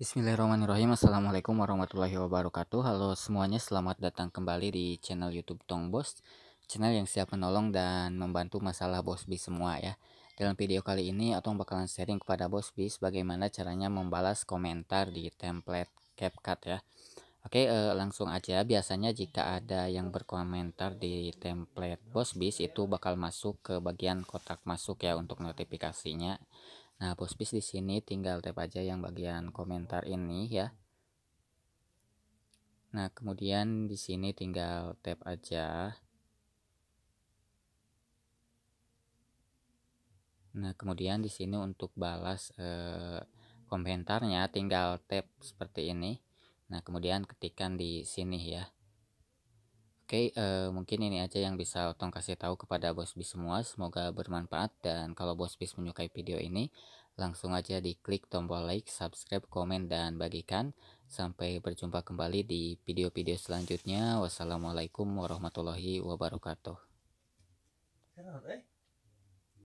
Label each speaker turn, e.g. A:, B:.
A: Bismillahirrahmanirrahim Assalamualaikum warahmatullahi wabarakatuh Halo semuanya selamat datang kembali di channel youtube Tong Bos Channel yang siap menolong dan membantu masalah Bos B semua ya Dalam video kali ini Atong bakalan sharing kepada Bos B Bagaimana caranya membalas komentar di template CapCut ya Oke eh, langsung aja biasanya jika ada yang berkomentar di template Bos Bis itu bakal masuk ke bagian kotak masuk ya untuk notifikasinya Nah, pospis di sini tinggal tap aja yang bagian komentar ini ya. Nah, kemudian di sini tinggal tap aja. Nah, kemudian di sini untuk balas eh, komentarnya tinggal tap seperti ini. Nah, kemudian ketikkan di sini ya. Oke, okay, uh, eh, mungkin ini aja yang bisa Otong kasih tahu kepada Bos Bis semua. Semoga bermanfaat dan kalau Bos Bis menyukai video ini, langsung aja diklik tombol like, subscribe, komen, dan bagikan. Sampai berjumpa kembali di video-video selanjutnya. Wassalamualaikum warahmatullahi wabarakatuh. Eh?